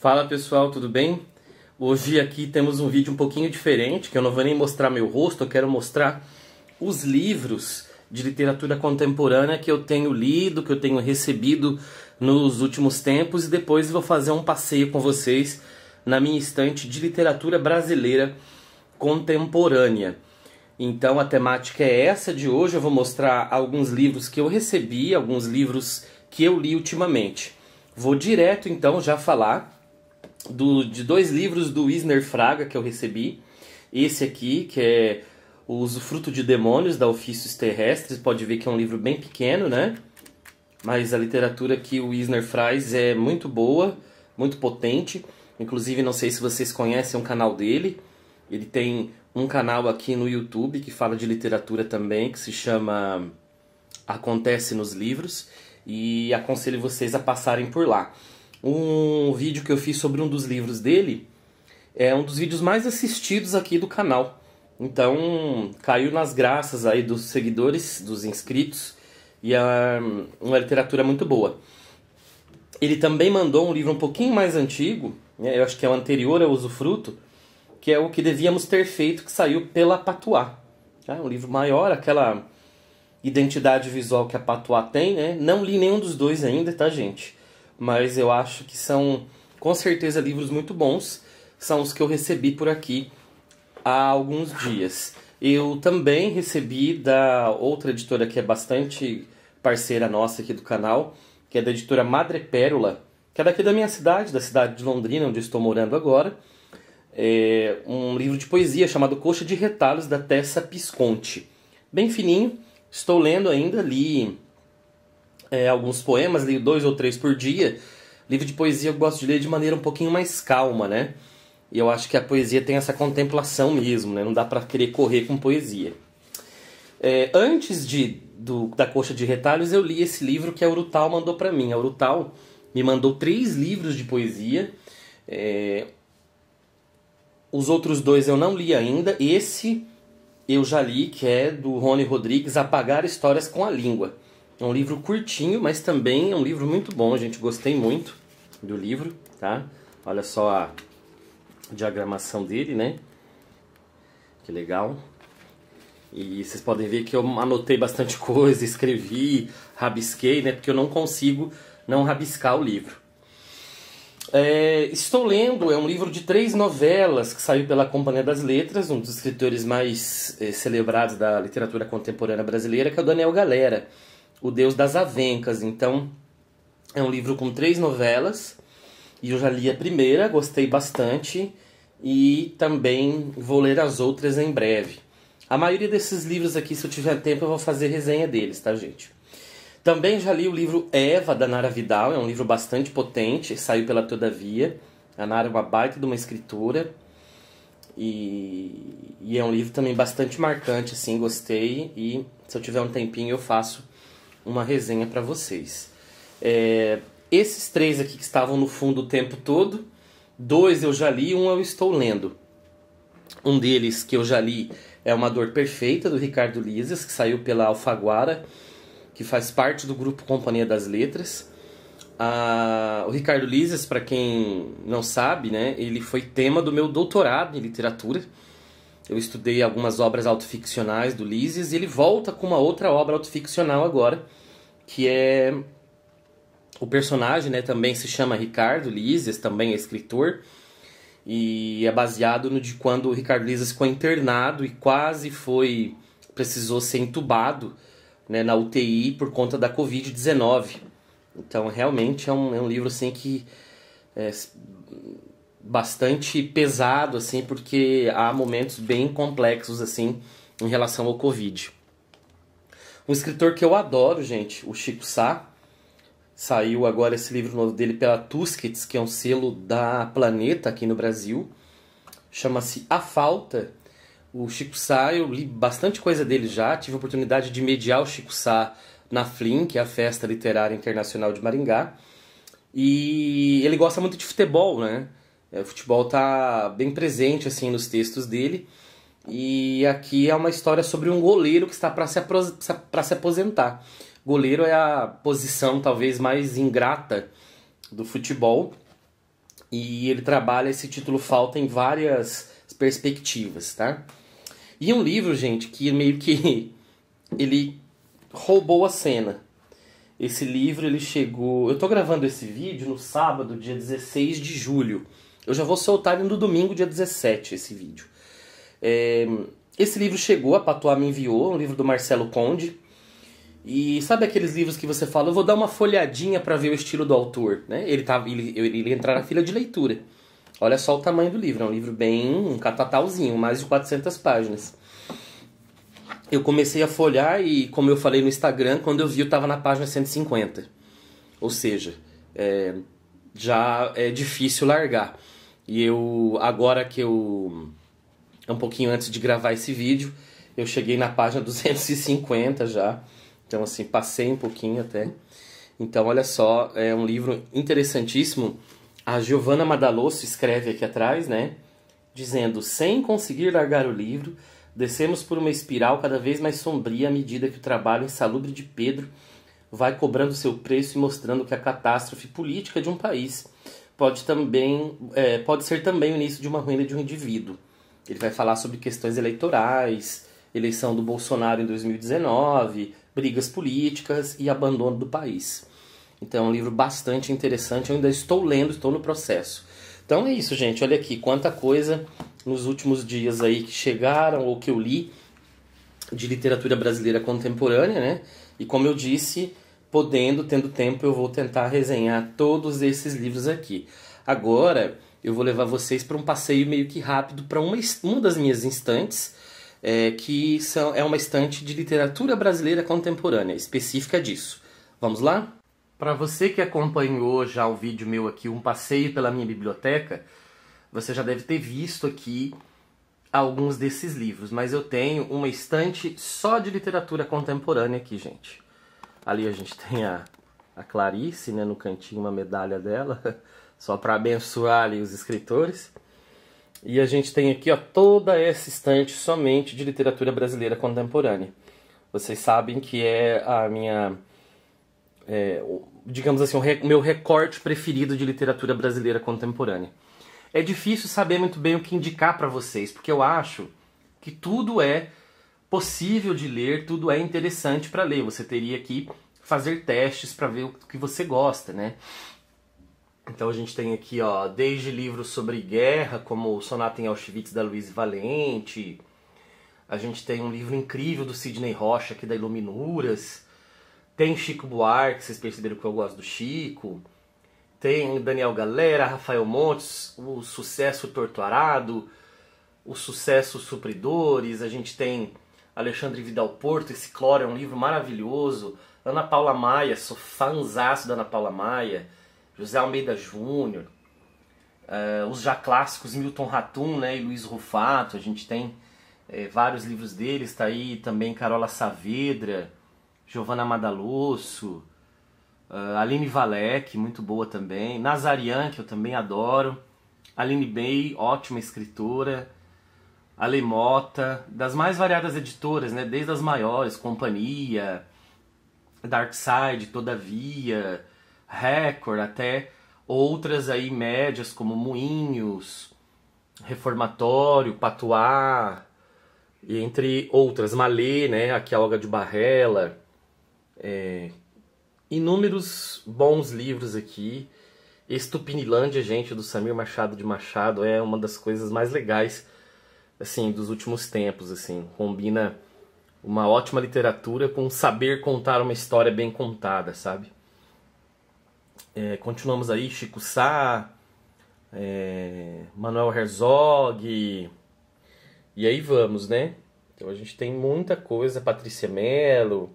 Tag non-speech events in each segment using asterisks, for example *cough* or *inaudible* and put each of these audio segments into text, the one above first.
Fala pessoal, tudo bem? Hoje aqui temos um vídeo um pouquinho diferente, que eu não vou nem mostrar meu rosto, eu quero mostrar os livros de literatura contemporânea que eu tenho lido, que eu tenho recebido nos últimos tempos e depois vou fazer um passeio com vocês na minha estante de literatura brasileira contemporânea. Então a temática é essa de hoje, eu vou mostrar alguns livros que eu recebi, alguns livros que eu li ultimamente. Vou direto então já falar do, de dois livros do Wisner Fraga que eu recebi. Esse aqui, que é O Usufruto de Demônios, da Ofícios Terrestres. Pode ver que é um livro bem pequeno, né? Mas a literatura que o Wisner faz é muito boa, muito potente. Inclusive, não sei se vocês conhecem um canal dele. Ele tem um canal aqui no YouTube que fala de literatura também, que se chama Acontece nos Livros. E aconselho vocês a passarem por lá um vídeo que eu fiz sobre um dos livros dele. É um dos vídeos mais assistidos aqui do canal. Então, caiu nas graças aí dos seguidores, dos inscritos, e é uma literatura muito boa. Ele também mandou um livro um pouquinho mais antigo, né, eu acho que é o anterior ao Usufruto, que é o que devíamos ter feito, que saiu pela Patuá. É Um livro maior, aquela identidade visual que a Patuá tem, né? Não li nenhum dos dois ainda, tá, gente? mas eu acho que são com certeza livros muito bons, são os que eu recebi por aqui há alguns dias. Eu também recebi da outra editora que é bastante parceira nossa aqui do canal, que é da editora Madre Pérola, que é daqui da minha cidade, da cidade de Londrina, onde estou morando agora. É um livro de poesia chamado Coxa de Retalhos, da Tessa Pisconte. Bem fininho, estou lendo ainda, li é, alguns poemas, leio dois ou três por dia. Livro de poesia eu gosto de ler de maneira um pouquinho mais calma, né? E eu acho que a poesia tem essa contemplação mesmo, né? Não dá para querer correr com poesia. É, antes de do, da coxa de retalhos, eu li esse livro que a Urutal mandou para mim. A Urutal me mandou três livros de poesia. É, os outros dois eu não li ainda. Esse eu já li, que é do Rony Rodrigues, Apagar Histórias com a Língua. É um livro curtinho, mas também é um livro muito bom, gente. Gostei muito do livro, tá? Olha só a diagramação dele, né? Que legal. E vocês podem ver que eu anotei bastante *laughs* coisa, escrevi, rabisquei, né? Porque eu não consigo não rabiscar o livro. É, estou lendo, é um livro de três novelas que saiu pela Companhia das Letras, um dos escritores mais é, celebrados da literatura contemporânea brasileira, que é o Daniel Galera. O Deus das Avencas. Então, é um livro com três novelas. E eu já li a primeira, gostei bastante. E também vou ler as outras em breve. A maioria desses livros aqui, se eu tiver tempo, eu vou fazer resenha deles, tá, gente? Também já li o livro Eva, da Nara Vidal. É um livro bastante potente, saiu pela Todavia. A Nara é uma baita de uma escritora. E, e, é um livro também bastante marcante, assim, gostei. E se eu tiver um tempinho eu faço uma resenha para vocês. É, esses três aqui que estavam no fundo o tempo todo, dois eu já li, um eu estou lendo. Um deles que eu já li é Uma Dor Perfeita, do Ricardo Lises, que saiu pela Alfaguara, que faz parte do grupo Companhia das Letras. Ah, o Ricardo Lises, para quem não sabe, né, ele foi tema do meu doutorado em literatura eu estudei algumas obras autoficcionais do Lises e ele volta com uma outra obra autoficcional agora, que é o personagem, né, também se chama Ricardo Lises, também é escritor e é baseado no de quando o Ricardo Lises ficou internado e quase foi precisou ser entubado, né, na UTI por conta da COVID-19. Então, realmente é um, é um livro assim que é, bastante pesado, assim, porque há momentos bem complexos, assim, em relação ao Covid. Um escritor que eu adoro, gente, o Chico Sá, saiu agora esse livro novo dele pela Tusquets, que é um selo da Planeta aqui no Brasil, chama-se A Falta. O Chico Sá, eu li bastante coisa dele já, tive a oportunidade de mediar o Chico Sá na FLIM, que é a Festa Literária Internacional de Maringá, e ele gosta muito de futebol, né? É, o futebol está bem presente assim nos textos dele. E aqui é uma história sobre um goleiro que está para se, se aposentar. Goleiro é a posição talvez mais ingrata do futebol e ele trabalha esse título falta em várias perspectivas, tá? E um livro, gente, que meio que *laughs* ele roubou a cena. Esse livro ele chegou. Eu estou gravando esse vídeo no sábado, dia 16 de julho. Eu já vou soltar ele no domingo, dia 17, esse vídeo. É, esse livro chegou, a Patuá me enviou, um livro do Marcelo Conde. E sabe aqueles livros que você fala, eu vou dar uma folhadinha para ver o estilo do autor, né? Ele, tá, ele, ele entrar na fila de leitura. Olha só o tamanho do livro, é um livro bem um catatauzinho, mais de 400 páginas. Eu comecei a folhar e, como eu falei no Instagram, quando eu vi eu estava na página 150. Ou seja, é, já é difícil largar. E eu, agora que eu, um pouquinho antes de gravar esse vídeo, eu cheguei na página 250 *laughs* já. Então, assim, passei um pouquinho até. Então, olha só, é um livro interessantíssimo. A Giovanna Madalosso escreve aqui atrás, né? Dizendo: sem conseguir largar o livro, descemos por uma espiral cada vez mais sombria à medida que o trabalho insalubre de Pedro vai cobrando seu preço e mostrando que a catástrofe política de um país pode, também, é, pode ser também o início de uma ruína de um indivíduo. Ele vai falar sobre questões eleitorais, eleição do Bolsonaro em 2019, brigas políticas e abandono do país. Então é um livro bastante interessante, eu ainda estou lendo, estou no processo. Então é isso, gente. Olha aqui quanta coisa nos últimos dias aí que chegaram ou que eu li de literatura brasileira contemporânea, né? E como eu disse, podendo, tendo tempo, eu vou tentar resenhar todos esses livros aqui. Agora, eu vou levar vocês para um passeio meio que rápido para uma, uma das minhas instantes, é, que são, é uma estante de literatura brasileira contemporânea, específica disso. Vamos lá? Para você que acompanhou já o vídeo meu aqui, um passeio pela minha biblioteca, você já deve ter visto aqui alguns desses livros, mas eu tenho uma estante só de literatura contemporânea aqui, gente. Ali a gente *laughs* tem a, a Clarice, né, no cantinho uma medalha dela, *laughs* só para abençoar ali os escritores. E a gente tem aqui ó, toda essa estante somente de literatura brasileira contemporânea. Vocês sabem que é a minha, é, digamos assim, o meu recorte preferido de literatura brasileira contemporânea é difícil saber muito bem o que indicar para vocês, porque eu acho que tudo é possível de ler, tudo é interessante para ler. Você teria que fazer testes para ver o que você gosta, né? Então a gente tem aqui, ó, desde livros sobre guerra, como Sonata em Auschwitz da Luiz Valente. A gente tem um livro incrível do Sidney Rocha aqui da Iluminuras. Tem Chico Buarque, vocês perceberam que eu gosto do Chico. Tem Daniel Galera, Rafael Montes, o Sucesso Torturado, o Sucesso Supridores, a gente tem Alexandre Vidal Porto, esse Cloro é um livro maravilhoso. Ana Paula Maia, sou fãzaço da Ana Paula Maia. José Almeida Júnior, uh, os já clássicos Milton Ratum né, e Luiz Rufato, a gente tem é, vários livros deles, tá aí também Carola Saavedra, Giovanna Madalosso, Uh, Aline Valek, muito boa também. Nazarian, que eu também adoro. Aline Bey, ótima escritora. Ale Mota, das mais variadas editoras, né? Desde as maiores, Companhia, Darkside, Todavia, Record, até outras aí médias como Moinhos, Reformatório, Patuá, e entre outras, Malê, né, aqui a Olga de Barrela, é, inúmeros bons livros aqui. Estupinilândia, gente, do Samir Machado de Machado, é uma das coisas mais legais, assim, dos últimos tempos, assim. Combina uma ótima literatura com saber contar uma história bem contada, sabe? É, continuamos aí, Chico Sá, é, Manuel Herzog, e, e aí vamos, né? Então a gente tem muita coisa, Patrícia Mello,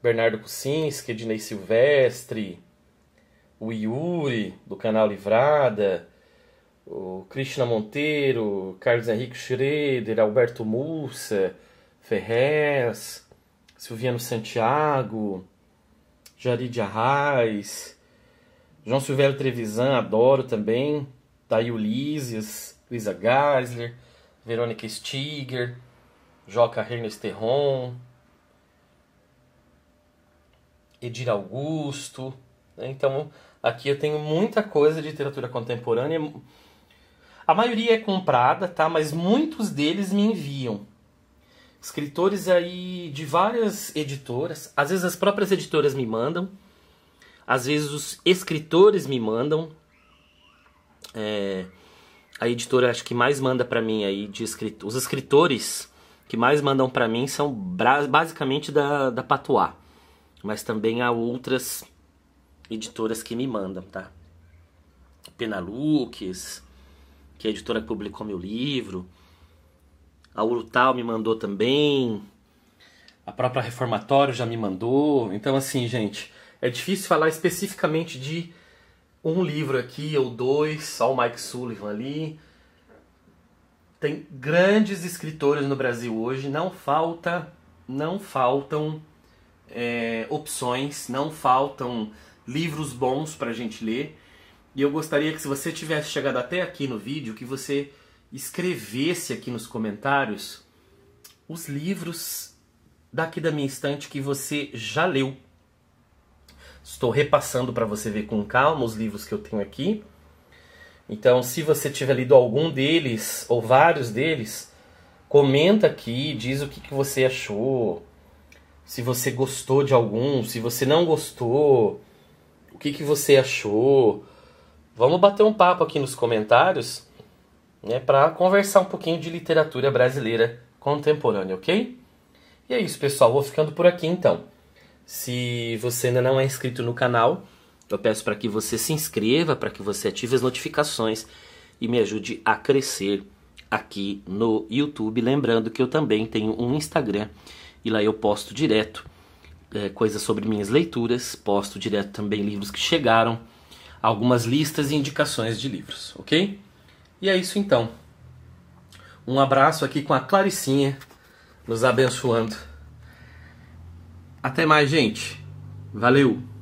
Bernardo Kucinski, Ednei Silvestre, o Yuri, do canal Livrada, o Krishna Monteiro, Carlos Henrique Schroeder, Alberto Mussa, Ferrez, Silviano Santiago, Jarid Arraes, João Silvério Trevisan, adoro também, Daí Ulises, Luísa Geisler, Verônica Stiger, Joca Hernes Terron, Edir Augusto. Né? Então, aqui eu tenho muita coisa de literatura contemporânea. A maioria é comprada, tá? Mas muitos deles me enviam. Escritores aí de várias editoras, às vezes as próprias editoras me mandam, às vezes os escritores me mandam. É, a editora acho que mais manda para mim aí de escritor, os escritores que mais mandam para mim são basicamente da da Patuá mas também há outras editoras que me mandam, tá? Penalux, que é a editora que publicou meu livro. A Urutal me mandou também. A própria Reformatório já me mandou. Então, assim, gente, é difícil falar especificamente de um livro aqui ou dois, só o Mike Sullivan ali. Tem grandes escritores no Brasil hoje, não falta, não faltam é, opções, não faltam livros bons para a gente ler. E eu gostaria que se você tivesse chegado até aqui no vídeo, que você escrevesse aqui nos comentários os livros daqui da minha estante que você já leu. Estou repassando para você ver com calma os livros que eu tenho aqui. Então, se você tiver lido algum deles ou vários deles, comenta aqui, diz o que, que você achou, se você gostou de algum, se você não gostou, o que, que você achou. Vamos bater um papo aqui nos comentários né, para conversar um pouquinho de literatura brasileira contemporânea, ok? E é isso, pessoal. Vou ficando por aqui então. Se você ainda não é inscrito no canal, eu peço para que você se inscreva, para que você ative as notificações e me ajude a crescer aqui no YouTube. Lembrando que eu também tenho um Instagram e lá eu posto direto é, coisas sobre minhas leituras, posto direto também livros que chegaram, algumas listas e indicações de livros, ok? E é isso então. Um abraço aqui com a Claricinha nos abençoando. Até mais, gente. Valeu!